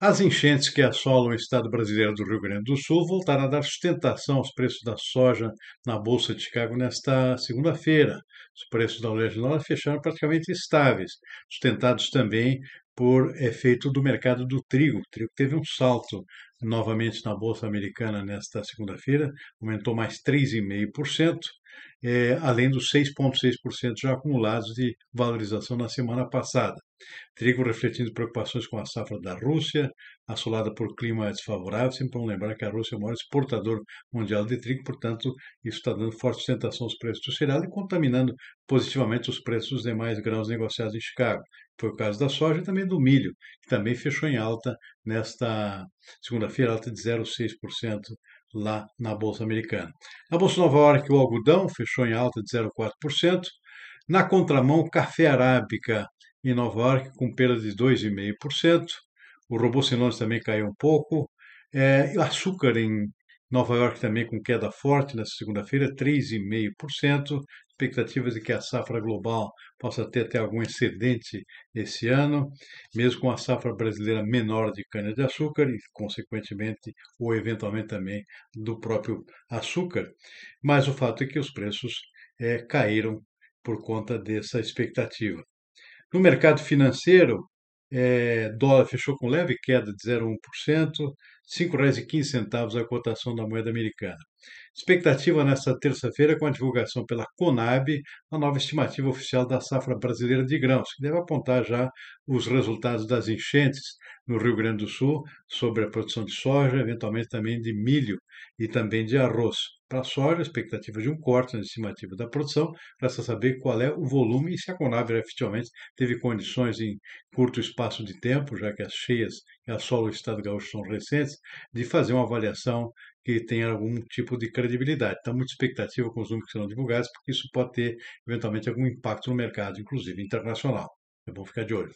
As enchentes que assolam o estado brasileiro do Rio Grande do Sul voltaram a dar sustentação aos preços da soja na Bolsa de Chicago nesta segunda-feira. Os preços da oleaginosa fecharam praticamente estáveis, sustentados também por efeito do mercado do trigo. O trigo teve um salto novamente na Bolsa Americana nesta segunda-feira, aumentou mais 3,5% é, além dos 6,6% já acumulados de valorização na semana passada. Trigo refletindo preocupações com a safra da Rússia, assolada por clima desfavorável, sempre vamos lembrar que a Rússia é o maior exportador mundial de trigo, portanto, isso está dando forte sustentação aos preços do cereal e contaminando positivamente os preços dos demais grãos negociados em Chicago. Foi o caso da soja e também do milho, que também fechou em alta nesta segunda-feira, alta de 0,6% lá na Bolsa Americana. Na Bolsa Nova York, o algodão fechou em alta de 0,4%. Na contramão, café arábica em Nova York com perda de 2,5%. O robocinose também caiu um pouco. É, açúcar em Nova York também com queda forte nessa segunda-feira, 3,5% expectativas de que a safra global possa ter até algum excedente esse ano, mesmo com a safra brasileira menor de cana-de-açúcar e, consequentemente, ou eventualmente também do próprio açúcar. Mas o fato é que os preços é, caíram por conta dessa expectativa. No mercado financeiro, é, dólar fechou com leve queda de 0,1%, R$ 5,15 a cotação da moeda americana. Expectativa nesta terça-feira com a divulgação pela Conab, a nova estimativa oficial da safra brasileira de grãos, que deve apontar já os resultados das enchentes no Rio Grande do Sul sobre a produção de soja, eventualmente também de milho e também de arroz. Para a soja, a expectativa de um corte na estimativa da produção, para saber qual é o volume e se a Conab efetivamente teve condições em curto espaço de tempo, já que as cheias e a solo do Estado gaúcho são recentes, de fazer uma avaliação que tenha algum tipo de credibilidade. Está então, muita expectativa com os números que serão divulgados, porque isso pode ter, eventualmente, algum impacto no mercado, inclusive internacional. É bom ficar de olho.